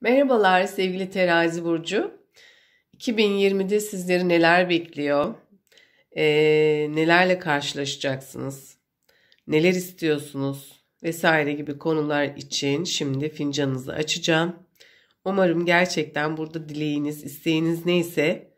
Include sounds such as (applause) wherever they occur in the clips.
Merhabalar sevgili Terazi Burcu. 2020'de sizleri neler bekliyor? Ee, nelerle karşılaşacaksınız? Neler istiyorsunuz? Vesaire gibi konular için şimdi fincanınızı açacağım. Umarım gerçekten burada dileğiniz, isteğiniz neyse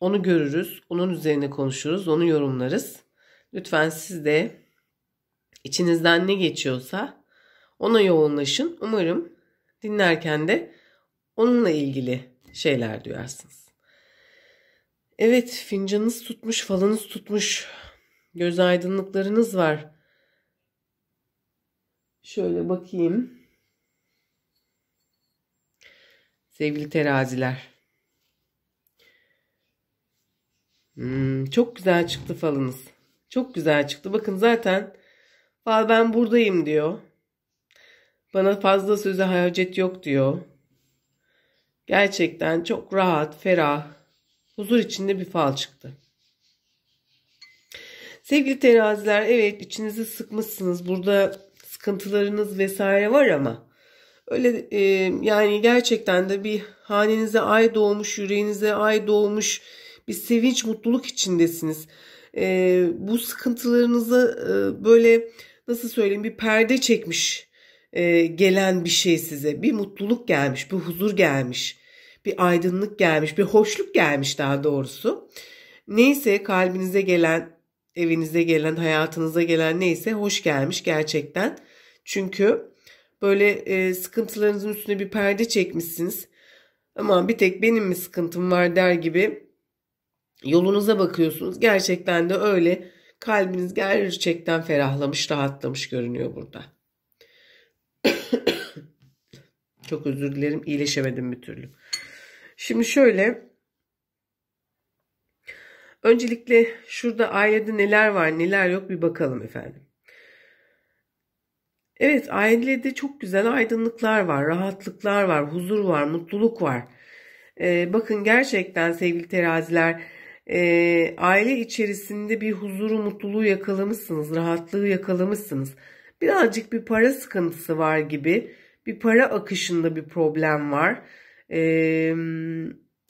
onu görürüz. Onun üzerine konuşuruz, onu yorumlarız. Lütfen siz de içinizden ne geçiyorsa ona yoğunlaşın. Umarım dinlerken de onunla ilgili şeyler duyarsınız. Evet fincanınız tutmuş, falınız tutmuş, göz aydınlıklarınız var. Şöyle bakayım. Sevgili teraziler. Hmm, çok güzel çıktı falınız. Çok güzel çıktı. Bakın zaten fal ben buradayım diyor. Bana fazla söze hacet yok diyor. Gerçekten çok rahat, ferah, huzur içinde bir fal çıktı. Sevgili teraziler evet içinizi sıkmışsınız. Burada sıkıntılarınız vesaire var ama öyle e, yani gerçekten de bir hanenize ay doğmuş, yüreğinize ay doğmuş bir sevinç, mutluluk içindesiniz. E, bu sıkıntılarınızı e, böyle nasıl söyleyeyim bir perde çekmiş e, gelen bir şey size. Bir mutluluk gelmiş, bir huzur gelmiş, bir aydınlık gelmiş, bir hoşluk gelmiş daha doğrusu. Neyse kalbinize gelen, evinize gelen, hayatınıza gelen neyse hoş gelmiş gerçekten. Çünkü böyle e, sıkıntılarınızın üstüne bir perde çekmişsiniz. Ama bir tek benim mi sıkıntım var der gibi yolunuza bakıyorsunuz. Gerçekten de öyle. Kalbiniz gerçekten ferahlamış, rahatlamış görünüyor burada. (coughs) Çok özür dilerim. iyileşemedim bir türlü. Şimdi şöyle. Öncelikle şurada ailede neler var neler yok bir bakalım efendim. Evet ailede çok güzel aydınlıklar var, rahatlıklar var, huzur var, mutluluk var. Ee, bakın gerçekten sevgili teraziler e, aile içerisinde bir huzuru, mutluluğu yakalamışsınız, rahatlığı yakalamışsınız birazcık bir para sıkıntısı var gibi. Bir para akışında bir problem var. Ee,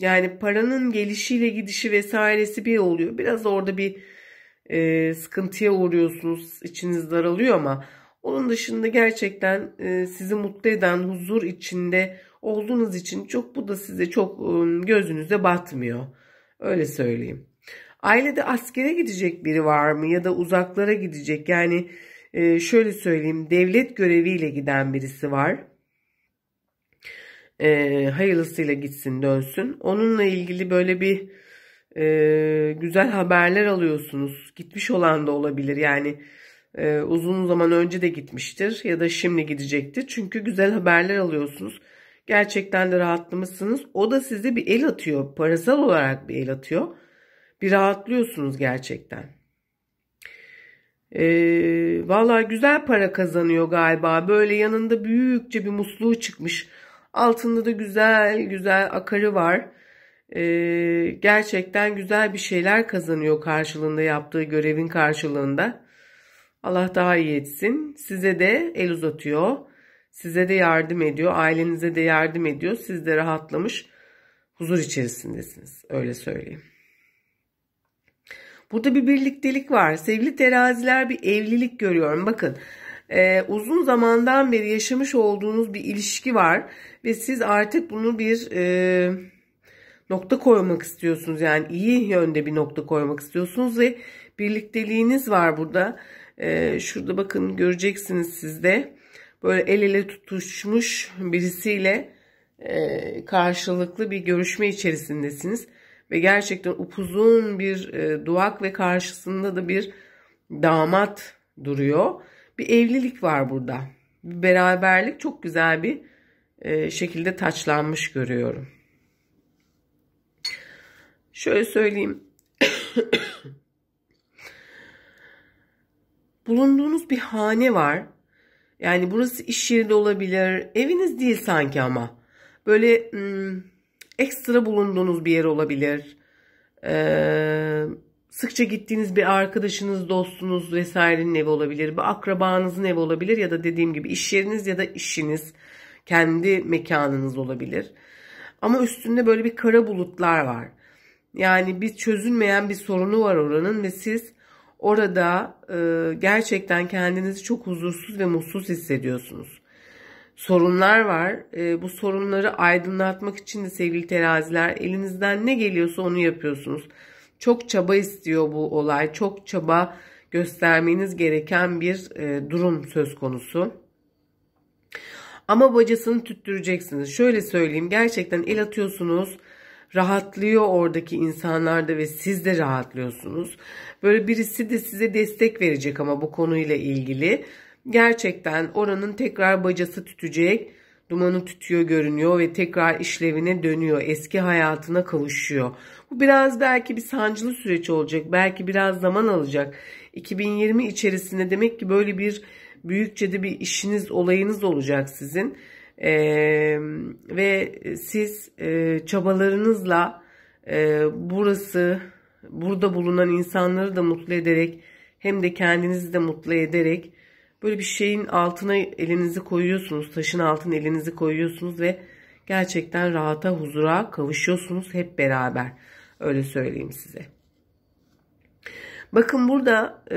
yani paranın gelişiyle gidişi vesairesi bir oluyor. Biraz orada bir e, sıkıntıya uğruyorsunuz. İçiniz daralıyor ama onun dışında gerçekten e, sizi mutlu eden huzur içinde olduğunuz için çok bu da size çok e, gözünüze batmıyor. Öyle söyleyeyim. Ailede askere gidecek biri var mı ya da uzaklara gidecek yani e, şöyle söyleyeyim devlet göreviyle giden birisi var. E, hayırlısıyla gitsin dönsün. Onunla ilgili böyle bir e, güzel haberler alıyorsunuz. Gitmiş olan da olabilir yani e, uzun zaman önce de gitmiştir ya da şimdi gidecektir. Çünkü güzel haberler alıyorsunuz. Gerçekten de rahatlamışsınız. O da size bir el atıyor. Parasal olarak bir el atıyor. Bir rahatlıyorsunuz gerçekten. E, ee, Valla güzel para kazanıyor galiba. Böyle yanında büyükçe bir musluğu çıkmış. Altında da güzel güzel akarı var. E, gerçekten güzel bir şeyler kazanıyor karşılığında yaptığı görevin karşılığında. Allah daha iyi etsin. Size de el uzatıyor. Size de yardım ediyor. Ailenize de yardım ediyor. Siz de rahatlamış huzur içerisindesiniz. Öyle söyleyeyim. Burada bir birliktelik var. Sevgili teraziler bir evlilik görüyorum. Bakın e, uzun zamandan beri yaşamış olduğunuz bir ilişki var. Ve siz artık bunu bir e, nokta koymak istiyorsunuz. Yani iyi yönde bir nokta koymak istiyorsunuz ve birlikteliğiniz var burada. E, şurada bakın göreceksiniz sizde. Böyle el ele tutuşmuş birisiyle e, karşılıklı bir görüşme içerisindesiniz. Ve gerçekten upuzun bir e, duak ve karşısında da bir damat duruyor. Bir evlilik var burada. Bir beraberlik çok güzel bir e, şekilde taçlanmış görüyorum. Şöyle söyleyeyim. (coughs) Bulunduğunuz bir hane var. Yani burası iş yeri de olabilir. Eviniz değil sanki ama. Böyle... Hmm, ekstra bulunduğunuz bir yer olabilir. Ee, sıkça gittiğiniz bir arkadaşınız, dostunuz vesairenin evi olabilir. Bir akrabanızın evi olabilir ya da dediğim gibi iş yeriniz ya da işiniz, kendi mekanınız olabilir. Ama üstünde böyle bir kara bulutlar var. Yani bir çözülmeyen bir sorunu var oranın ve siz orada e, gerçekten kendinizi çok huzursuz ve mutsuz hissediyorsunuz sorunlar var. E, bu sorunları aydınlatmak için de sevgili teraziler elinizden ne geliyorsa onu yapıyorsunuz. Çok çaba istiyor bu olay. Çok çaba göstermeniz gereken bir e, durum söz konusu. Ama bacasını tüttüreceksiniz. Şöyle söyleyeyim gerçekten el atıyorsunuz rahatlıyor oradaki insanlar da ve siz de rahatlıyorsunuz. Böyle birisi de size destek verecek ama bu konuyla ilgili. Gerçekten oranın tekrar bacası tütecek. Dumanı tütüyor görünüyor ve tekrar işlevine dönüyor. Eski hayatına kavuşuyor. Bu biraz belki bir sancılı süreç olacak. Belki biraz zaman alacak. 2020 içerisinde demek ki böyle bir büyükçe de bir işiniz olayınız olacak sizin. Ee, ve siz e, çabalarınızla e, burası burada bulunan insanları da mutlu ederek hem de kendinizi de mutlu ederek Böyle bir şeyin altına elinizi koyuyorsunuz. Taşın altına elinizi koyuyorsunuz ve gerçekten rahata, huzura kavuşuyorsunuz hep beraber. Öyle söyleyeyim size. Bakın burada e,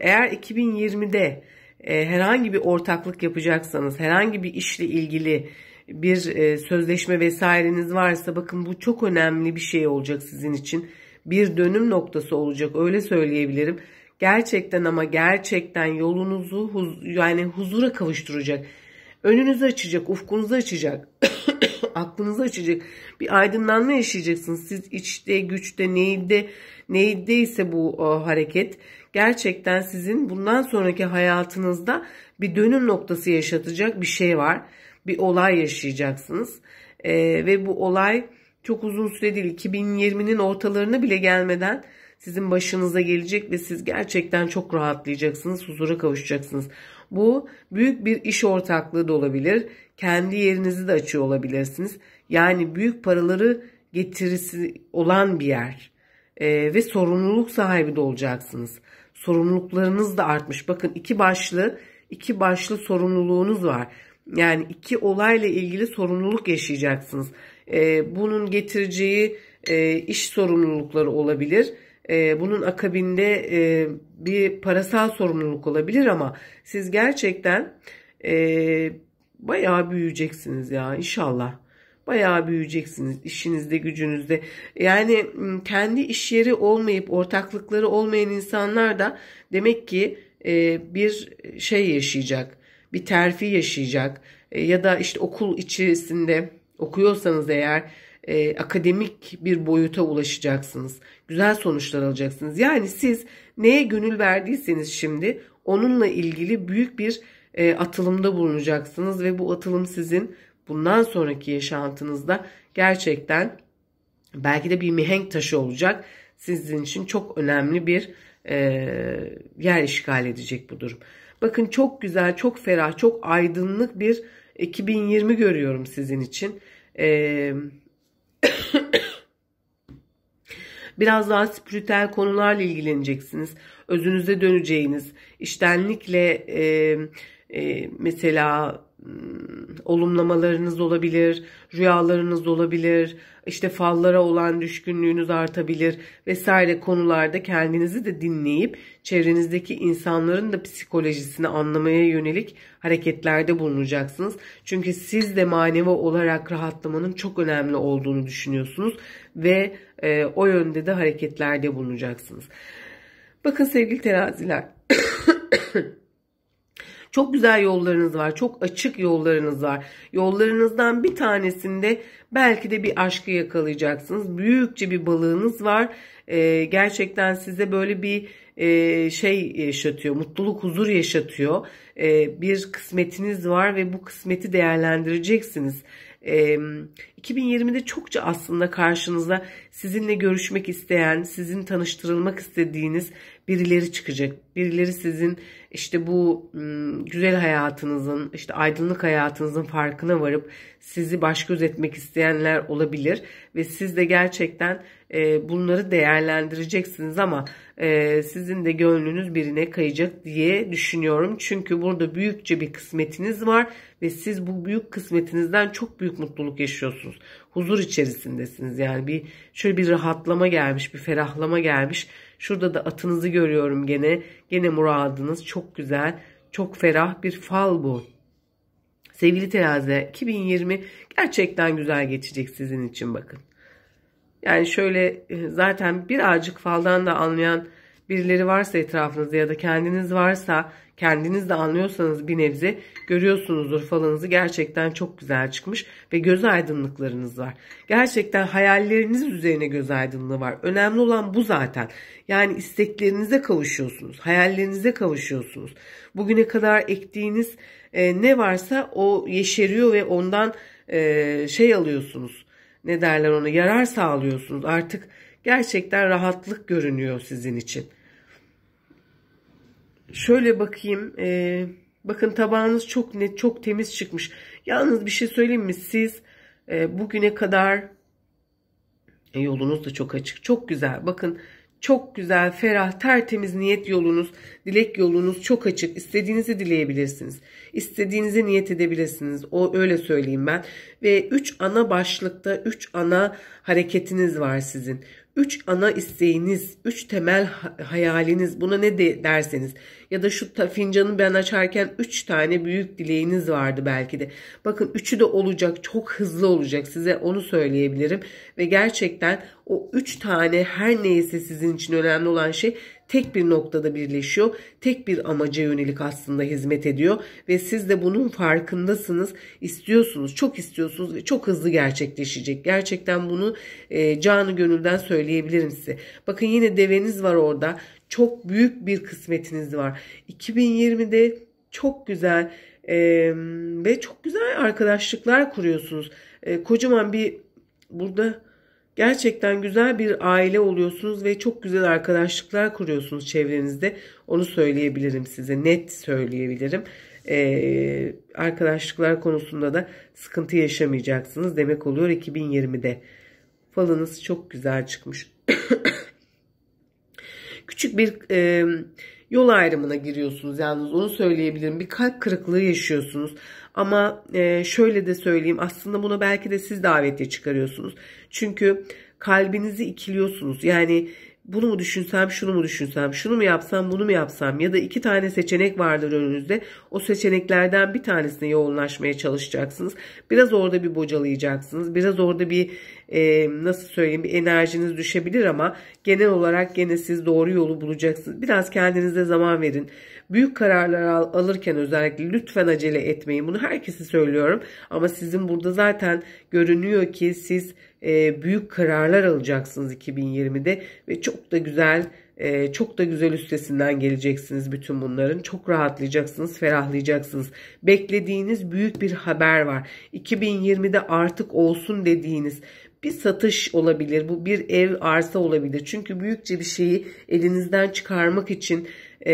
eğer 2020'de e, herhangi bir ortaklık yapacaksanız, herhangi bir işle ilgili bir e, sözleşme vesaireniz varsa bakın bu çok önemli bir şey olacak sizin için. Bir dönüm noktası olacak öyle söyleyebilirim gerçekten ama gerçekten yolunuzu huz, yani huzura kavuşturacak. Önünüzü açacak, ufkunuzu açacak, (coughs) aklınızı açacak. Bir aydınlanma yaşayacaksınız. Siz içte, güçte, neyde, neydeyse bu o, e, hareket gerçekten sizin bundan sonraki hayatınızda bir dönüm noktası yaşatacak bir şey var. Bir olay yaşayacaksınız. Ee, ve bu olay çok uzun süre değil 2020'nin ortalarına bile gelmeden sizin başınıza gelecek ve siz gerçekten çok rahatlayacaksınız, huzura kavuşacaksınız. Bu büyük bir iş ortaklığı da olabilir. Kendi yerinizi de açıyor olabilirsiniz. Yani büyük paraları getirisi olan bir yer. Ee, ve sorumluluk sahibi de olacaksınız. Sorumluluklarınız da artmış. Bakın iki başlı, iki başlı sorumluluğunuz var. Yani iki olayla ilgili sorumluluk yaşayacaksınız. Ee, bunun getireceği e, iş sorumlulukları olabilir ee, bunun akabinde e, bir parasal sorumluluk olabilir ama siz gerçekten e, bayağı büyüyeceksiniz ya inşallah. Bayağı büyüyeceksiniz işinizde gücünüzde. Yani kendi iş yeri olmayıp ortaklıkları olmayan insanlar da demek ki e, bir şey yaşayacak. Bir terfi yaşayacak ya da işte okul içerisinde okuyorsanız eğer e, akademik bir boyuta ulaşacaksınız. Güzel sonuçlar alacaksınız. Yani siz neye gönül verdiyseniz şimdi onunla ilgili büyük bir e, atılımda bulunacaksınız ve bu atılım sizin bundan sonraki yaşantınızda gerçekten belki de bir mihenk taşı olacak. Sizin için çok önemli bir e, yer işgal edecek bu durum. Bakın çok güzel, çok ferah, çok aydınlık bir 2020 e, görüyorum sizin için. Eee (coughs) Biraz daha spiritel konularla ilgileneceksiniz. Özünüze döneceğiniz, iştenlikle e, e, mesela... Hmm, olumlamalarınız olabilir, rüyalarınız olabilir, işte fallara olan düşkünlüğünüz artabilir vesaire konularda kendinizi de dinleyip çevrenizdeki insanların da psikolojisini anlamaya yönelik hareketlerde bulunacaksınız. Çünkü siz de manevi olarak rahatlamanın çok önemli olduğunu düşünüyorsunuz ve e, o yönde de hareketlerde bulunacaksınız. Bakın sevgili teraziler (coughs) Çok güzel yollarınız var. Çok açık yollarınız var. Yollarınızdan bir tanesinde belki de bir aşkı yakalayacaksınız. Büyükçe bir balığınız var. Ee, gerçekten size böyle bir e, şey yaşatıyor. Mutluluk, huzur yaşatıyor. Ee, bir kısmetiniz var ve bu kısmeti değerlendireceksiniz. 2020'de çokça aslında karşınıza sizinle görüşmek isteyen, sizin tanıştırılmak istediğiniz birileri çıkacak. Birileri sizin işte bu güzel hayatınızın, işte aydınlık hayatınızın farkına varıp sizi baş göz etmek isteyenler olabilir ve siz de gerçekten e, bunları değerlendireceksiniz ama e, sizin de gönlünüz birine kayacak diye düşünüyorum. Çünkü burada büyükçe bir kısmetiniz var ve siz bu büyük kısmetinizden çok büyük mutluluk yaşıyorsunuz. Huzur içerisindesiniz yani bir şöyle bir rahatlama gelmiş bir ferahlama gelmiş. Şurada da atınızı görüyorum gene gene muradınız çok güzel çok ferah bir fal bu. Sevgili terazi 2020 gerçekten güzel geçecek sizin için bakın. Yani şöyle e, zaten birazcık faldan da anlayan birileri varsa etrafınızda ya da kendiniz varsa kendiniz de anlıyorsanız bir nebze görüyorsunuzdur falınızı gerçekten çok güzel çıkmış ve göz aydınlıklarınız var. Gerçekten hayalleriniz üzerine göz aydınlığı var. Önemli olan bu zaten. Yani isteklerinize kavuşuyorsunuz, hayallerinize kavuşuyorsunuz. Bugüne kadar ektiğiniz e, ne varsa o yeşeriyor ve ondan e, şey alıyorsunuz ne derler onu yarar sağlıyorsunuz. Artık gerçekten rahatlık görünüyor sizin için. Şöyle bakayım. E, bakın tabağınız çok net, çok temiz çıkmış. Yalnız bir şey söyleyeyim mi? Siz e, bugüne kadar e, yolunuz da çok açık. Çok güzel. Bakın çok güzel, ferah, tertemiz niyet yolunuz, dilek yolunuz çok açık. İstediğinizi dileyebilirsiniz. İstediğinizi niyet edebilirsiniz. O öyle söyleyeyim ben. Ve 3 ana başlıkta 3 ana hareketiniz var sizin üç ana isteğiniz, üç temel hayaliniz buna ne de derseniz ya da şu fincanı ben açarken üç tane büyük dileğiniz vardı belki de. Bakın üçü de olacak çok hızlı olacak size onu söyleyebilirim ve gerçekten o üç tane her neyse sizin için önemli olan şey tek bir noktada birleşiyor. Tek bir amaca yönelik aslında hizmet ediyor ve siz de bunun farkındasınız. İstiyorsunuz, çok istiyorsunuz ve çok hızlı gerçekleşecek. Gerçekten bunu e, canı gönülden söyleyebilirim size. Bakın yine deveniz var orada. Çok büyük bir kısmetiniz var. 2020'de çok güzel e, ve çok güzel arkadaşlıklar kuruyorsunuz. E, kocaman bir burada Gerçekten güzel bir aile oluyorsunuz ve çok güzel arkadaşlıklar kuruyorsunuz çevrenizde. Onu söyleyebilirim size. Net söyleyebilirim. Ee, arkadaşlıklar konusunda da sıkıntı yaşamayacaksınız. Demek oluyor 2020'de. Falınız çok güzel çıkmış. (coughs) Küçük bir... E, yol ayrımına giriyorsunuz. Yalnız onu söyleyebilirim. Bir kalp kırıklığı yaşıyorsunuz. Ama e, şöyle de söyleyeyim. Aslında buna belki de siz davetiye çıkarıyorsunuz. Çünkü kalbinizi ikiliyorsunuz. Yani bunu mu düşünsem, şunu mu düşünsem, şunu mu yapsam, bunu mu yapsam ya da iki tane seçenek vardır önünüzde. O seçeneklerden bir tanesine yoğunlaşmaya çalışacaksınız. Biraz orada bir bocalayacaksınız. Biraz orada bir e, nasıl söyleyeyim bir enerjiniz düşebilir ama genel olarak gene siz doğru yolu bulacaksınız. Biraz kendinize zaman verin. Büyük kararlar al, alırken özellikle lütfen acele etmeyin. Bunu herkese söylüyorum ama sizin burada zaten görünüyor ki siz e, büyük kararlar alacaksınız 2020'de ve çok da güzel ee, çok da güzel üstesinden geleceksiniz bütün bunların. Çok rahatlayacaksınız, ferahlayacaksınız. Beklediğiniz büyük bir haber var. 2020'de artık olsun dediğiniz bir satış olabilir. Bu bir ev arsa olabilir. Çünkü büyükçe bir şeyi elinizden çıkarmak için e,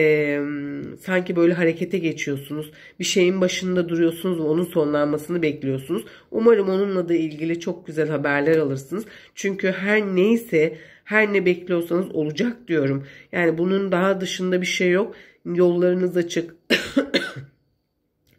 sanki böyle harekete geçiyorsunuz. Bir şeyin başında duruyorsunuz ve onun sonlanmasını bekliyorsunuz. Umarım onunla da ilgili çok güzel haberler alırsınız. Çünkü her neyse her ne bekliyorsanız olacak diyorum. Yani bunun daha dışında bir şey yok. Yollarınız açık. (coughs)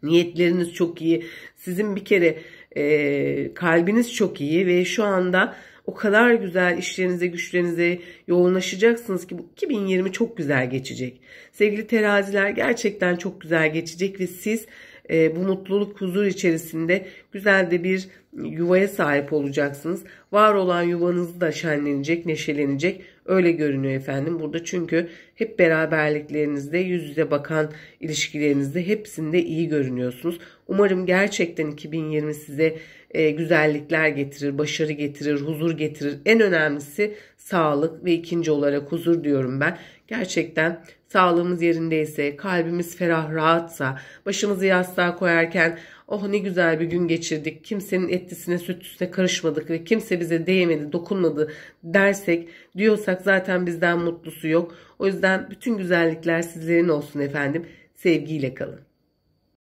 Niyetleriniz çok iyi. Sizin bir kere e, kalbiniz çok iyi ve şu anda o kadar güzel işlerinize, güçlerinize yoğunlaşacaksınız ki bu 2020 çok güzel geçecek. Sevgili teraziler gerçekten çok güzel geçecek ve siz e, bu mutluluk huzur içerisinde güzel de bir yuvaya sahip olacaksınız. Var olan yuvanız da şenlenecek, neşelenecek. Öyle görünüyor efendim burada çünkü hep beraberliklerinizde, yüz yüze bakan ilişkilerinizde hepsinde iyi görünüyorsunuz. Umarım gerçekten 2020 size e, güzellikler getirir, başarı getirir, huzur getirir. En önemlisi sağlık ve ikinci olarak huzur diyorum ben. Gerçekten Sağlığımız yerindeyse, kalbimiz ferah, rahatsa, başımızı yastığa koyarken oh ne güzel bir gün geçirdik, kimsenin etlisine sütlüsüne karışmadık ve kimse bize değmedi, dokunmadı dersek, diyorsak zaten bizden mutlusu yok. O yüzden bütün güzellikler sizlerin olsun efendim. Sevgiyle kalın.